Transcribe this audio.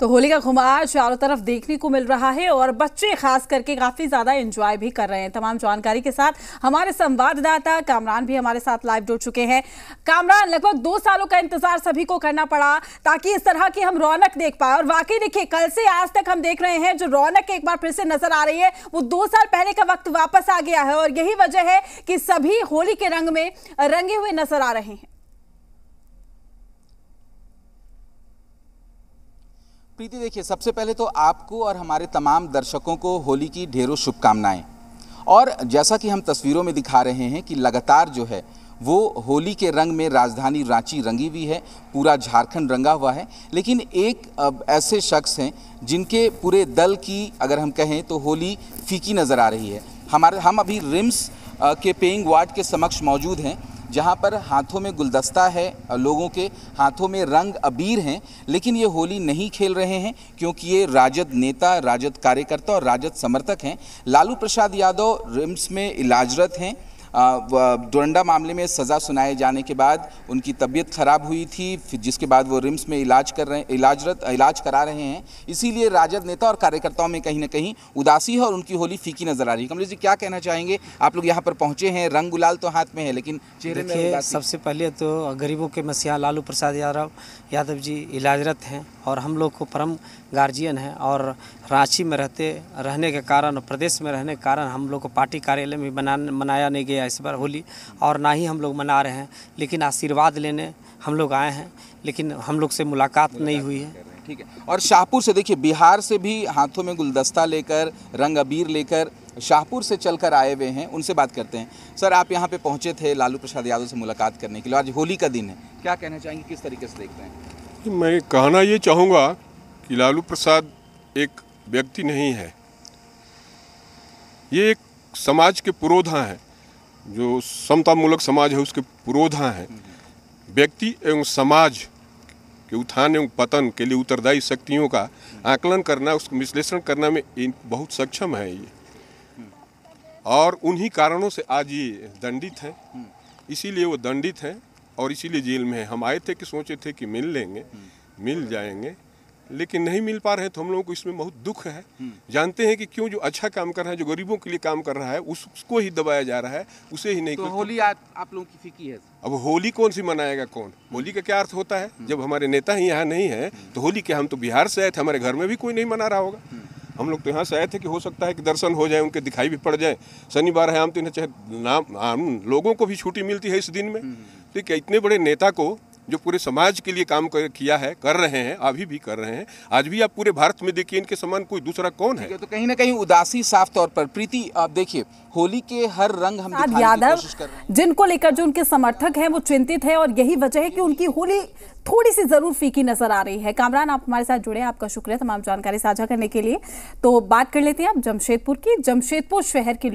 तो होली का घुमार चारों तरफ देखने को मिल रहा है और बच्चे खास करके काफ़ी ज़्यादा एंजॉय भी कर रहे हैं तमाम जानकारी के साथ हमारे संवाददाता कामरान भी हमारे साथ लाइव जुड़ चुके हैं कामरान लगभग दो सालों का इंतज़ार सभी को करना पड़ा ताकि इस तरह की हम रौनक देख पाए और वाकई देखिए कल से आज तक हम देख रहे हैं जो रौनक एक बार फिर से नज़र आ रही है वो दो साल पहले का वक्त वापस आ गया है और यही वजह है कि सभी होली के रंग में रंगे हुए नजर आ रहे हैं प्रीति देखिए सबसे पहले तो आपको और हमारे तमाम दर्शकों को होली की ढेरों शुभकामनाएं और जैसा कि हम तस्वीरों में दिखा रहे हैं कि लगातार जो है वो होली के रंग में राजधानी रांची रंगी हुई है पूरा झारखंड रंगा हुआ है लेकिन एक अब ऐसे शख्स हैं जिनके पूरे दल की अगर हम कहें तो होली फीकी नज़र आ रही है हमारे हम अभी रिम्स के पेइंग वार्ड के समक्ष मौजूद हैं जहाँ पर हाथों में गुलदस्ता है लोगों के हाथों में रंग अबीर हैं लेकिन ये होली नहीं खेल रहे हैं क्योंकि ये राजद नेता राजद कार्यकर्ता और राजद समर्थक हैं लालू प्रसाद यादव रिम्स में इलाजरत हैं डोरंडा मामले में सज़ा सुनाए जाने के बाद उनकी तबीयत ख़राब हुई थी जिसके बाद वो रिम्स में इलाज कर रहे इलाजरत इलाज करा रहे हैं इसीलिए राजद नेता और कार्यकर्ताओं में कहीं ना कहीं उदासी है और उनकी होली फीकी नज़र आ रही है कमलेश जी क्या कहना चाहेंगे आप लोग यहाँ पर पहुँचे हैं रंग गुलाल तो हाथ में है लेकिन चेहरे में सबसे पहले तो गरीबों के मसीहा लालू प्रसाद यादव यादव जी इलाजरत हैं और हम लोग को परम गार्जियन है और रांची में रहते रहने के कारण प्रदेश में रहने के कारण हम लोग को पार्टी कार्यालय में बना मनाया नहीं गया है इस बार होली और ना ही हम लोग मना रहे हैं लेकिन आशीर्वाद लेने हम लोग आए हैं लेकिन हम लोग से मुलाकात नहीं हुई है ठीक है और शाहपुर से देखिए बिहार से भी हाथों में गुलदस्ता लेकर रंग अबीर लेकर शाहपुर से चलकर आए हुए हैं उनसे बात करते हैं सर आप यहाँ पे पहुँचे थे लालू प्रसाद यादव से मुलाकात करने के लिए आज होली का दिन है क्या कहना चाहेंगे किस तरीके से देखते हैं मैं कहना ये चाहूँगा कि लालू प्रसाद एक व्यक्ति नहीं है ये एक समाज के पुरोधा हैं जो समतामूलक समाज है उसके पुरोधा हैं व्यक्ति एवं समाज के उत्थान एवं पतन के लिए उत्तरदायी शक्तियों का आकलन करना उसको विश्लेषण करना में इन बहुत सक्षम है ये और उन्हीं कारणों से आज ये दंडित हैं इसीलिए वो दंडित हैं और इसीलिए जेल में हैं हम आए थे कि सोचे थे कि मिल लेंगे मिल जाएंगे लेकिन नहीं मिल पा रहे हैं तो हम लोगों को इसमें बहुत दुख है हम्म। जानते हैं कि क्यों जो अच्छा काम कर रहा है जो गरीबों के लिए काम कर रहा है उस, उसको ही दबाया जा रहा है उसे ही नहीं तो होली आ, आप लोगों की फीकी है अब होली कौन सी मनाएगा कौन होली का क्या अर्थ होता है हम्म। जब हमारे नेता ही यहाँ नहीं है हम्म। तो होली क्या हम तो बिहार से आए थे हमारे घर में भी कोई नहीं मना रहा होगा हम लोग तो यहाँ से आए थे कि हो सकता है कि दर्शन हो जाए उनके दिखाई भी पड़ जाए शनिवार है आम तो इन्हें चाहे नाम आम लोगों को भी छुट्टी मिलती है इस दिन में ठीक तो है इतने बड़े नेता को जो पूरे समाज के लिए काम कर, किया है कर रहे हैं अभी भी कर रहे हैं आज भी आप पूरे भारत में देखिए इनके समान कोई दूसरा कौन है तो कहीं ना कहीं उदासी साफ तौर पर प्रीति आप देखिए होली के हर रंग हम यादव जिनको लेकर जो उनके समर्थक हैं वो चिंतित है और यही वजह है कि उनकी होली थोड़ी सी जरूर फीकी नजर आ रही है कामरान आप हमारे साथ जुड़े हैं आपका शुक्रिया तमाम जानकारी साझा करने के लिए तो बात कर लेते हैं आप जमशेदपुर की जमशेदपुर शहर के